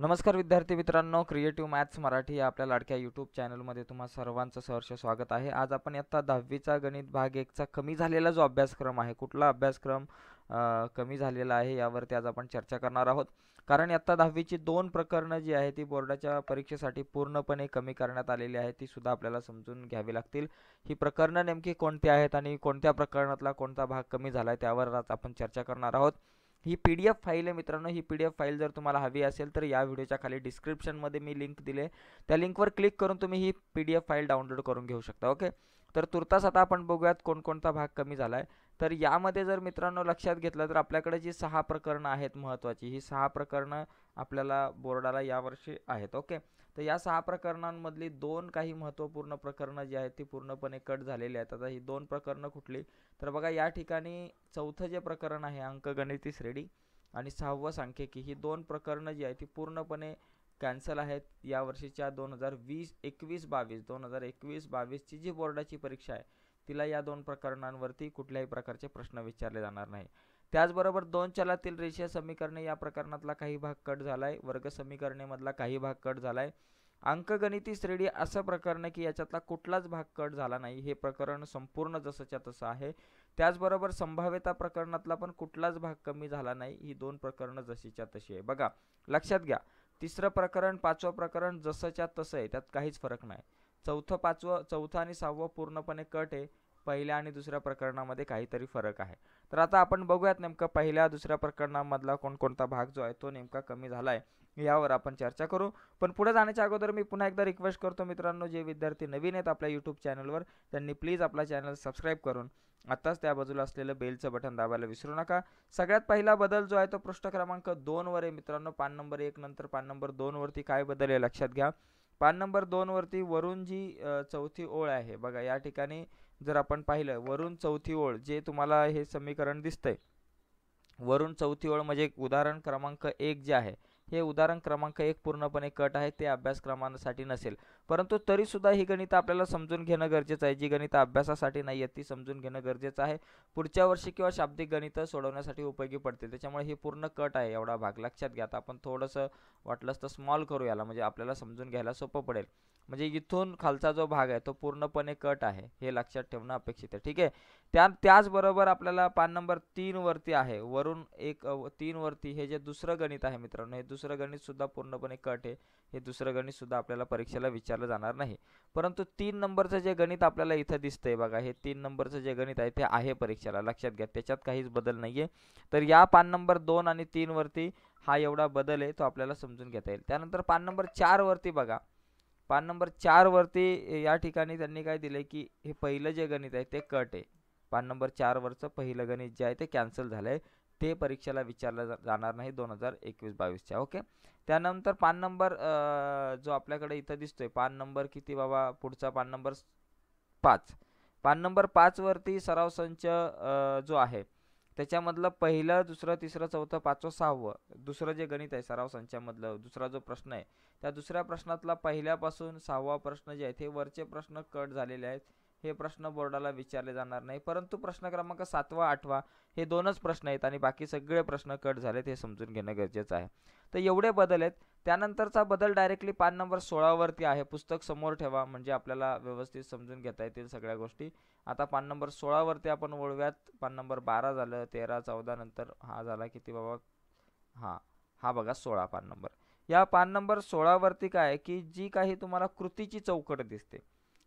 नमस्कार विद्यार्थी मित्रांनो क्रिएटिव्ह मॅथ्स मराठी या आपल्या लाडक्या यूट्यूब चॅनलमध्ये तुम्हा सर्वांचं सहर्ष स्वागत आहे आज आपण आत्ता दहावीचा गणित भाग एकचा कमी झालेला जो अभ्यासक्रम आहे कुठला अभ्यासक्रम कमी झालेला आहे यावरती आज आपण चर्चा करणार आहोत कारण आत्ता दहावीची दोन प्रकरणं जी आहे ती बोर्डाच्या परीक्षेसाठी पूर्णपणे कमी करण्यात आलेली आहे ती सुद्धा आपल्याला समजून घ्यावी लागतील ही प्रकरणं नेमकी कोणती आहेत आणि कोणत्या प्रकरणातला कोणता भाग कमी झाला आहे त्यावर आज आपण चर्चा करणार आहोत ही पी डी एफ फाईल आहे मित्रांनो ही पी डी एफ फाईल जर तुम्हाला हवी असेल तर या व्हिडिओच्या खाली डिस्क्रिप्शनमध्ये मी लिंक दिले त्या लिंकवर क्लिक करून तुम्ही ही P D F file download करून घेऊ शकता ओके तर तुर्तास आता आपण बघूयात कोणकोणता भाग कमी झालाय तर यामध्ये जर मित्रांनो लक्षात घेतलं तर आपल्याकडे जी सहा प्रकरणं आहेत महत्त्वाची ही सहा प्रकरणं आपल्याला बोर्डाला यावर्षी आहेत ओके तर या सहा प्रकरणांमधली दोन काही महत्त्वपूर्ण प्रकरणं जी आहेत ती पूर्णपणे कट झालेली आहेत आता ही दोन प्रकरणं कुठली तर बघा या ठिकाणी चौथं जे प्रकरण आहे अंकगणिती श्रेणी आणि सहावं सांख्यिकी ही दोन प्रकरणं जी आहेत ती पूर्णपणे कॅन्सल आहेत यावर्षीच्या दोन हजार वीस एकवीस बावीस दोन हजार एकवीस बावीसची जी बोर्डाची परीक्षा आहे तिला या दोन प्रकरणांवरती कुठल्याही प्रकारचे प्रश्न विचारले जाणार नाही त्याचबरोबर दोन चलातील रेषीय समीकरणे या प्रकरणातला काही भाग कट झालाय वर्ग वर्ग समीकरणेमधला काही भाग कट झालाय अंकगणिती श्रेणी असं प्रकरण की याच्यातला कुठलाच भाग कट झाला नाही हे प्रकरण संपूर्ण जसंच्या तसं आहे त्याचबरोबर संभाव्यता प्रकरणातला पण कुठलाच भाग कमी झाला नाही ही दोन प्रकरणं जशीच्या तशी आहे बघा लक्षात घ्या तिसरं प्रकरण पाचवं प्रकरण जसंच्या तसं आहे त्यात काहीच फरक नाही चौथं पाचवं चौथं आणि सहावं पूर्णपणे कट आहे पहिल्या आणि दुसऱ्या प्रकरणामध्ये काहीतरी फरक आहे तर आता आपण बघूयात नेमका पहिल्या दुसऱ्या प्रकरणामधला कोणकोणता भाग जो आहे तो नेमका कमी झाला आहे यावर आपण चर्चा करू पण पुढे जाण्याच्या अगोदर मी पुन्हा एकदा रिक्वेस्ट करतो मित्रांनो जे विद्यार्थी नवीन आहेत आपल्या यूट्यूब चॅनलवर त्यांनी प्लीज आपला चॅनल सबस्क्राईब करून आत्ताच त्या बाजूला असलेलं बेलचं बटन दाबायला विसरू नका सगळ्यात पहिला बदल जो आहे तो पृष्ठ क्रमांक वर आहे मित्रांनो पान नंबर एक नंतर पान नंबर दोनवरती काय बदल आहे लक्षात घ्या पान नंबर वरती वरून जी चौथी ओळ आहे बघा या ठिकाणी जर आपण पाहिलं वरून चौथी ओळ जे तुम्हाला हे समीकरण दिसतंय वरून चौथी ओळ म्हणजे उदाहरण क्रमांक एक जे आहे हे उदाहरण क्रमांक एक पूर्णपणे कट आहे ते अभ्यासक्रमांसाठी नसेल परंतु तरी सुद्धा ही गणित आपल्याला समजून घेणं गरजेचं आहे जी गणित अभ्यासासाठी नाही आहेत ती समजून घेणं गरजेचं आहे पुढच्या वर्षी किंवा शाब्दिक गणित सोडवण्यासाठी उपयोगी पडतील त्याच्यामुळे हे पूर्ण कट आहे एवढा भाग लक्षात घ्या आता आपण थोडंसं वाटलंच तर स्मॉल करू याला म्हणजे आपल्याला समजून घ्यायला सोपं पडेल म्हणजे इथून खालचा जो भाग आहे तो पूर्णपणे कट आहे हे लक्षात ठेवणं अपेक्षित आहे ठीक आहे त्या त्याचबरोबर आपल्याला पान नंबर वरती आहे वरून एक तीन वरती हे जे दुसरं गणित आहे मित्रांनो हे दुसरं सुद्धा पूर्णपणे कट आहे हे दुसरं सुद्धा आपल्याला परीक्षेला विचारलं जाणार नाही परंतु तीन नंबरचं जे गणित आपल्याला इथं दिसतंय बघा हे तीन नंबरचं जे गणित आहे ते आहे परीक्षेला लक्षात घ्या त्याच्यात काहीच बदल नाही तर या पान नंबर दोन आणि तीनवरती हा एवढा बदल आहे तो आपल्याला समजून घेता येईल त्यानंतर पान नंबर वरती बघा पान नंबर वरती या ठिकाणी त्यांनी काय दिलं की हे पहिलं जे गणित आहे ते कट आहे पान नंबर चारवरचं पहिलं गणित जे आहे ते कॅन्सल झालंय ते परीक्षेला विचारलं जाणार नाही दोन हजार एकवीस बावीसच्या ओके त्यानंतर पान नंबर जो आपल्याकडे इथं दिसतोय पान नंबर किती बाबा पुढचा पान नंबर पाच पान नंबर वरती सराव संच जो आहे त्याच्यामधलं पहिलं दुसरं तिसरं चौथं पाचवं सहावं दुसरं जे गणित आहे सराव संचामधलं दुसरा जो प्रश्न आहे त्या दुसऱ्या प्रश्नातला पहिल्यापासून सहावा प्रश्न जे आहे ते वरचे प्रश्न कट झालेले आहेत हे प्रश्न बोर्डाला विचारले जाणार नाही परंतु प्रश्न क्रमांक सातवा आठवा हे दोनच प्रश्न आहेत आणि बाकी सगळे प्रश्न कट झालेत हे समजून घेणं गरजेचं आहे तर एवढे बदल आहेत त्यानंतरचा बदल डायरेक्टली पान नंबर सोळावरती आहे पुस्तक समोर ठेवा म्हणजे आपल्याला व्यवस्थित समजून घेता येतील सगळ्या गोष्टी आता पान नंबर सोळावरती आपण वळव्यात पान नंबर बारा झालं तेरा चौदा नंतर हा झाला किती बाबा हां हा बघा सोळा पान नंबर या पान नंबर सोळावरती काय की जी काही तुम्हाला कृतीची चौकट दिसते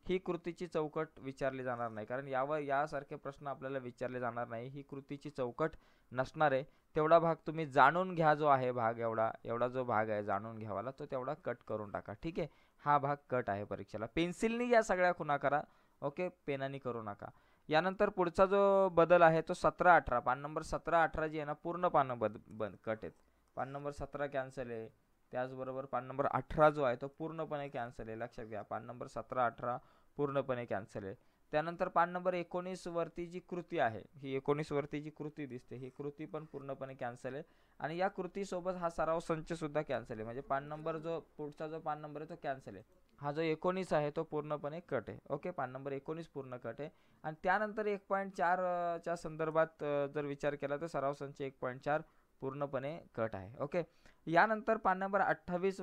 ही कृतीची चौकट विचारली जाणार नाही कारण यावर यासारखे प्रश्न आपल्याला विचारले जाणार नाही ही कृतीची चौकट नसणार आहे तेवढा भाग तुम्ही जाणून घ्या जो आहे भाग एवढा एवढा जो भाग आहे जाणून घ्यावाला तो तेवढा कट करून टाका ठीक आहे हा भाग कट आहे परीक्षेला पेन्सिलनी या सगळ्या खुणा करा ओके पेनानी करू नका यानंतर पुढचा जो बदल आहे तो सतरा अठरा पान नंबर सतरा अठरा जी आहे ना पूर्ण पानं बद बंद कट आहेत पान नंबर सतरा कॅन्सल आहे त्याचबरोबर पान नंबर अठरा जो आहे तो पूर्णपणे कॅन्सल आहे लक्षात घ्या पान नंबर सतरा अठरा पूर्णपणे कॅन्सल आहे त्यानंतर पान नंबर एकोणीसवरती जी कृती आहे ही एकोणीसवरती जी कृती दिसते ही कृती पण पूर्णपणे कॅन्सल आहे आणि या कृतीसोबत हा सराव संचसुद्धा कॅन्सल आहे म्हणजे पान नंबर जो पुढचा जो पान नंबर आहे तो कॅन्सल आहे हा जो एकोणीस आहे तो पूर्णपणे कट आहे ओके पान नंबर एकोणीस पूर्ण कट आहे आणि त्यानंतर एक पॉईंट चारच्या संदर्भात जर विचार केला तर सराव संच एक पॉईंट चार पूर्णपणे कट आहे ओके यानंतर पान नंबर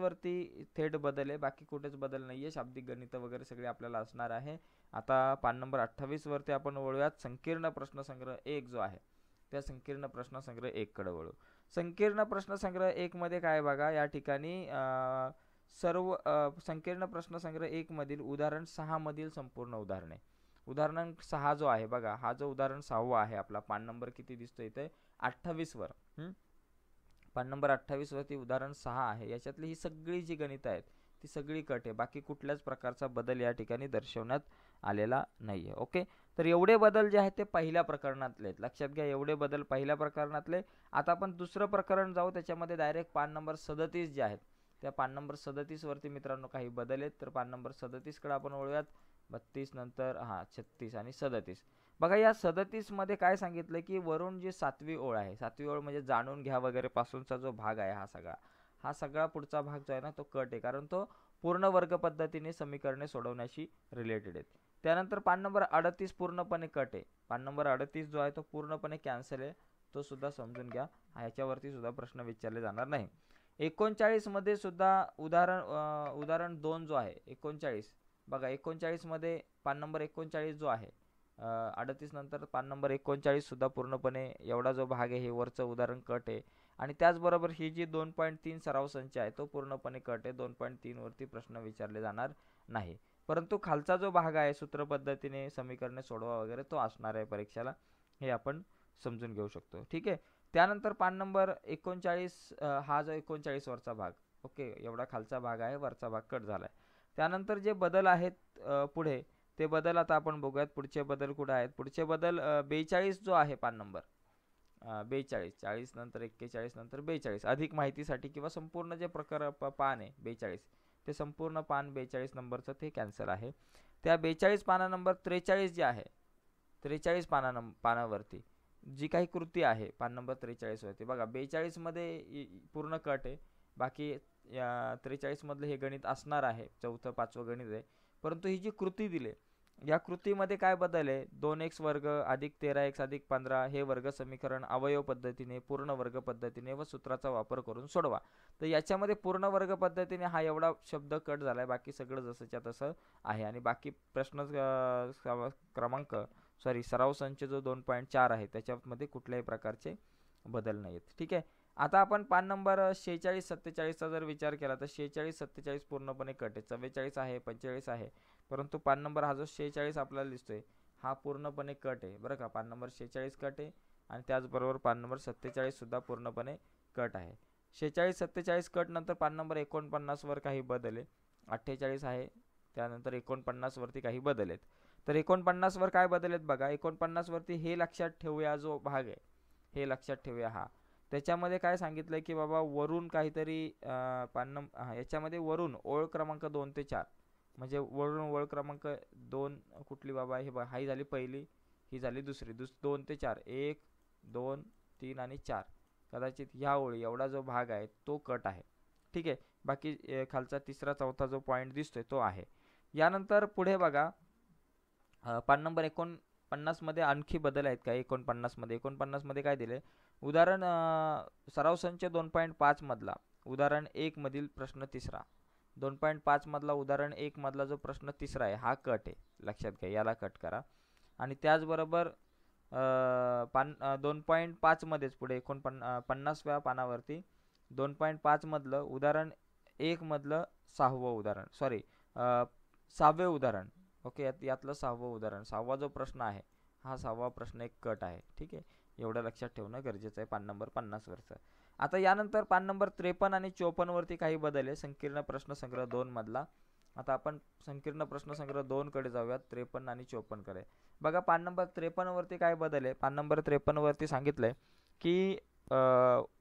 वरती थेट बदल आहे बाकी कुठेच बदल नाही आहे शाब्दिक गणित वगैरे सगळे आपल्याला असणार आहे आता पान नंबर वरती आपण वळूयात संकीर्ण प्रश्नसंग्रह एक जो आहे त्या संकीर्ण प्रश्नसंग्रह कडे वळू संकीर्ण प्रश्नसंग्रह एकमध्ये काय बघा या ठिकाणी सर्व संकीर्ण प्रश्नसंग्रह एकमधील उदाहरण सहामधील संपूर्ण उदाहरणे उदाहरण सहा जो आहे बघा हा जो उदाहरण सहावा आहे आपला पान नंबर किती दिसतो इथे अठ्ठावीसवर पान नंबर अठ्ठावीसवरती उदाहरण सहा आहे याच्यातली ही सगळी जी गणित आहेत ती सगळी कट आहे बाकी कुठल्याच प्रकारचा बदल या ठिकाणी दर्शवण्यात आलेला नाही आहे ओके तर एवढे बदल जे आहेत ते पहिल्या प्रकरणातले आहेत लक्षात घ्या एवढे बदल पहिल्या प्रकरणातले आता आपण दुसरं प्रकरण जाऊ त्याच्यामध्ये डायरेक्ट पान नंबर सदतीस जे आहेत त्या पान नंबर सदतीसवरती मित्रांनो काही बदल आहेत तर पान नंबर सदतीसकडे आपण वळूयात बत्तीस नंतर हां छत्तीस आणि सदतीस बघा या सदतीसमध्ये काय सांगितलं की वरून जी सातवी ओळ आहे सातवी ओळ म्हणजे जाणून घ्या वगैरे पासूनचा जो भाग आहे हा सगळा हा सगळा पुढचा भाग जो आहे ना तो कट आहे कारण तो पूर्ण वर्ग पद्धतीने समीकरणे सोडवण्याशी रिलेटेड आहेत त्यानंतर पान नंबर अडतीस पूर्णपणे कट आहे पान नंबर अडतीस जो आहे तो पूर्णपणे कॅन्सल आहे तो सुद्धा समजून घ्या ह्याच्यावरती सुद्धा प्रश्न विचारले जाणार नाही एकोणचाळीसमध्ये सुद्धा उदाहरण उदाहरण दोन जो आहे एकोणचाळीस बघा एकोणचाळीसमध्ये पान नंबर एकोणचाळीस जो आहे अडतीस नंतर पान नंबर एकोणचाळीससुद्धा पूर्णपणे एवढा जो भाग आहे हे वरचं उदाहरण कट आहे आणि त्याचबरोबर ही जी दोन पॉईंट तीन सराव संच आहे तो पूर्णपणे कट आहे दोन पॉईंट तीनवरती प्रश्न विचारले जाणार नाही परंतु खालचा जो भाग आहे सूत्रपद्धतीने समीकरणे सोडवा वगैरे तो असणार आहे परीक्षेला हे आपण समजून घेऊ शकतो ठीक आहे त्यानंतर पान नंबर एकोणचाळीस हा जो एकोणचाळीस वरचा भाग ओके एवढा खालचा भाग आहे वरचा भाग कट झाला आहे त्यानंतर जे बदल आहेत पुढे ते बदल आता आपण बघूयात पुढचे बदल कुठे आहेत पुढचे बदल बेचाळीस जो आहे पान नंबर बेचाळीस चाळीस नंतर एक्केचाळीस नंतर बेचाळीस अधिक माहितीसाठी किंवा संपूर्ण जे प्रकार पान आहे बेचाळीस ते संपूर्ण पान बेचाळीस नंबरचं ते कॅन्सल आहे त्या बेचाळीस पाना नंबर त्रेचाळीस जे आहे त्रेचाळीस पाना नं पानावरती जी काही कृती आहे पान नंबर त्रेचाळीसवरती बघा बेचाळीसमध्ये पूर्ण कट आहे बाकी त्रेचाळीसमधलं हे गणित असणार आहे चौथं पाचवं गणित आहे परंतु ही जी कृती दिली या कृतीमध्ये काय बदल आहे दोन एक्स वर्ग अधिक तेरा एक्स अधिक पंधरा हे वर्ग समीकरण अवयव पद्धतीने पूर्ण वर्ग पद्धतीने व सूत्राचा वापर करून सोडवा तर याच्यामध्ये पूर्ण वर्ग पद्धतीने हा एवढा शब्द कट झालाय बाकी सगळं जसंच्या तसं आहे आणि बाकी प्रश्न क्रमांक सॉरी सराव संच जो दोन पॉईंट चार आहे त्याच्यामध्ये कुठल्याही प्रकारचे बदल नाहीयेत ठीक आहे आता आपण पान नंबर शेहेचाळीस सत्तेचाळीसचा जर विचार केला तर शेहेचाळीस सत्तेचाळीस पूर्णपणे कट आहे चव्वेचाळीस आहे पंचेचाळीस आहे परंतु पान नंबर हा जो शेहेचाळीस आपल्याला दिसतोय हा पूर्णपणे कट आहे बरं का पान नंबर शेहेचाळीस कट आहे आणि त्याचबरोबर पान नंबर सुद्धा पूर्णपणे कट आहे शेहेचाळीस सत्तेचाळीस कट नंतर पान नंबर एकोणपन्नासवर काही बदल आहे अठ्ठेचाळीस आहे त्यानंतर एकोणपन्नासवरती काही बदल आहेत तर एकोणपन्नासवर काय बदल आहेत बघा एकोणपन्नासवरती हे लक्षात ठेवूया जो भाग आहे हे लक्षात ठेवूया हा त्याच्यामध्ये काय सांगितलं की बाबा वरून काहीतरी पान नंबर याच्यामध्ये वरून ओळ क्रमांक दोन ते चार म्हणजे वळून वळ क्रमांक दोन कुठली बाबा हे बघा हाई झाली पहिली ही झाली दुसरी दुस दोन ते चार एक दोन तीन आणि चार कदाचित ह्या ओळी एवढा जो भाग आहे तो कट आहे ठीक आहे बाकी खालचा तिसरा चौथा जो पॉईंट दिसतोय तो आहे यानंतर पुढे बघा पान नंबर एकोण मध्ये आणखी बदल आहेत का एकोणपन्नासमध्ये एकोणपन्नासमध्ये काय दिले उदाहरण सराव संच दोन पॉईंट मधला उदाहरण एकमधील प्रश्न तिसरा दोन पॉईंट मधला उदाहरण एकमधला जो प्रश्न तिसरा आहे हा कट आहे लक्षात घ्या याला कट करा आणि त्याचबरोबर पान दोन पॉईंट पाचमध्येच पुढे एकोणपन्न पन्नासव्या पानावरती दोन पॉईंट पाचमधलं उदाहरण एकमधलं सहावं उदाहरण सॉरी सहावे उदाहरण ओके यात यातलं सहावं उदाहरण सहावा जो प्रश्न आहे हा सहावा प्रश्न एक कट आहे ठीक आहे एवढं लक्षात ठेवणं गरजेचं आहे पान नंबर पन्नासवरचं आता यानंतर पान नंबर त्रेपन्न आणि चोपन्नवरती काही बदल आहे संकीर्ण प्रश्नसंग्रह दोनमधला आता आपण संकीर्ण प्रश्नसंग्रह दोनकडे जाऊया त्रेपन्न आणि कडे बघा पान नंबर त्रेपन्नवरती काय बदल आहे पान नंबर त्रेपन्नवरती सांगितलं आहे की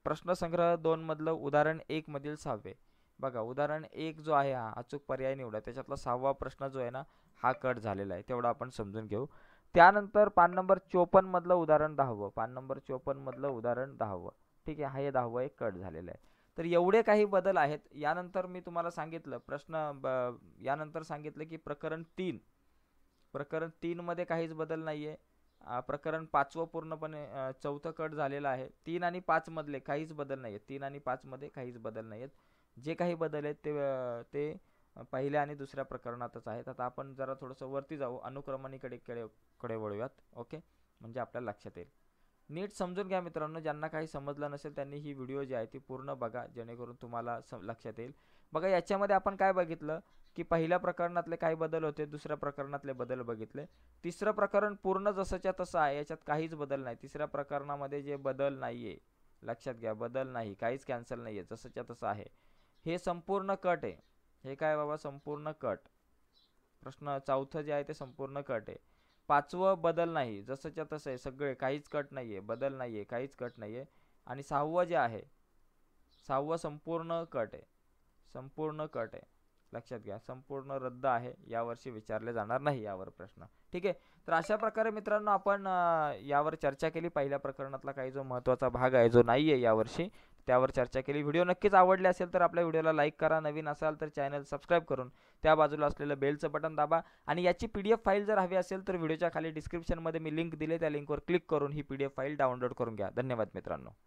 प्रश्नसंग्रह दोनमधलं उदाहरण एकमधील सहावे बघा उदाहरण एक जो आहे हा अचूक पर्याय निवडा त्याच्यातला सहावा प्रश्न जो आहे ना हा कट झालेला आहे तेवढा आपण समजून घेऊ त्यानंतर पान नंबर चोपन्नमधलं उदाहरण दहावं पान नंबर चोपन्नमधलं उदाहरण दहावं ठीक आहे हा हे दहावं एक कट झालेला आहे तर एवढे काही बदल आहेत यानंतर मी तुम्हाला सांगितलं प्रश्न ब यानंतर सांगितलं की प्रकरण तीन प्रकरण तीनमध्ये काहीच बदल नाही आहे प्रकरण पाचवं पूर्णपणे चौथं कट झालेलं आहे तीन आणि पाचमधले काहीच बदल नाही आहेत तीन आणि पाचमध्ये काहीच बदल नाही आहेत जे काही बदल आहेत ते ते पहिल्या आणि दुसऱ्या प्रकरणातच आहेत आता आपण जरा थोडंसं वरती जाऊ अनुक्रमणीकडे कडे कडे वळूयात ओके म्हणजे आपल्याला लक्षात येईल नीट समजून घ्या मित्रांनो ज्यांना काही समजलं नसेल त्यांनी ही व्हिडिओ जी आहे ती पूर्ण बघा जेणेकरून तुम्हाला लक्षात येईल बघा याच्यामध्ये आपण काय बघितलं की पहिल्या प्रकरणातले काही बदल होते दुसऱ्या प्रकरणातले बदल बघितले तिसरं प्रकरण पूर्ण जसंच्या तसं आहे याच्यात काहीच बदल नाही तिसऱ्या प्रकरणामध्ये जे बदल नाही आहे लक्षात घ्या बदल नाही काहीच कॅन्सल नाही आहे जसंच्या तसं आहे हे संपूर्ण कट आहे हे काय बाबा संपूर्ण कट प्रश्न चौथं जे आहे ते संपूर्ण कट आहे पाचवं बदल नाही जसंच्या तसं आहे सगळे काहीच कट नाही आहे बदल नाही आहे काहीच कट नाही आहे आणि सहावं जे आहे सहावं संपूर्ण कट आहे संपूर्ण कट आहे लक्षात घ्या संपूर्ण रद्द आहे यावर्षी विचारले जाणार नाही यावर प्रश्न ठीक आहे तर अशा प्रकारे मित्रांनो आपण यावर चर्चा केली पहिल्या प्रकरणातला काही जो महत्त्वाचा भाग आहे जो नाही आहे यावर्षी त्यावर चर्चा केली व्हिडिओ नक्कीच आवडले असेल तर आपल्या व्हिडिओला लाईक करा नवीन असाल तर चॅनल सबस्क्राईब करून त्या बाजूला असलेलं बेलचं बटन दाबा आणि याची पी फाईल जर हवी असेल तर व्हिडिओच्या खाली डिस्क्रिप्शनमध्ये मी लिंक दिले त्या लिंकवर क्लिक करून ही पी फाईल डाउनलोड करून घ्या धन्यवाद मित्रांनो